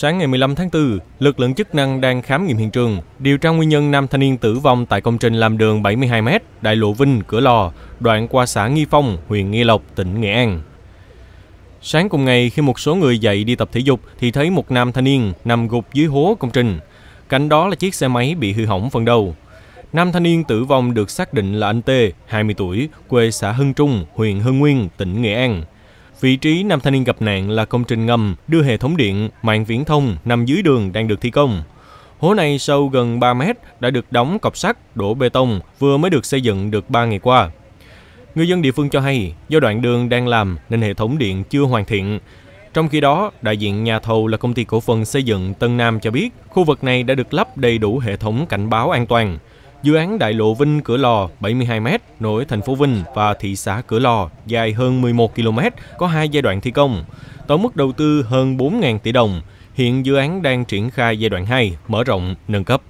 Sáng ngày 15 tháng 4, lực lượng chức năng đang khám nghiệm hiện trường, điều tra nguyên nhân nam thanh niên tử vong tại công trình làm đường 72m, đại lộ Vinh, Cửa Lò, đoạn qua xã Nghi Phong, huyện Nghi Lộc, tỉnh Nghệ An. Sáng cùng ngày, khi một số người dậy đi tập thể dục thì thấy một nam thanh niên nằm gục dưới hố công trình. Cạnh đó là chiếc xe máy bị hư hỏng phần đầu. Nam thanh niên tử vong được xác định là anh T, 20 tuổi, quê xã Hưng Trung, huyện Hưng Nguyên, tỉnh Nghệ An. Vị trí nam thanh niên gặp nạn là công trình ngầm đưa hệ thống điện, mạng viễn thông nằm dưới đường đang được thi công. Hố này sâu gần 3 mét đã được đóng cọc sắt, đổ bê tông vừa mới được xây dựng được 3 ngày qua. Người dân địa phương cho hay do đoạn đường đang làm nên hệ thống điện chưa hoàn thiện. Trong khi đó, đại diện nhà thầu là công ty cổ phần xây dựng Tân Nam cho biết khu vực này đã được lắp đầy đủ hệ thống cảnh báo an toàn. Dự án đại lộ Vinh Cửa Lò 72m nối thành phố Vinh và thị xã Cửa Lò dài hơn 11 km có hai giai đoạn thi công. Tổng mức đầu tư hơn 4.000 tỷ đồng. Hiện dự án đang triển khai giai đoạn 2, mở rộng, nâng cấp.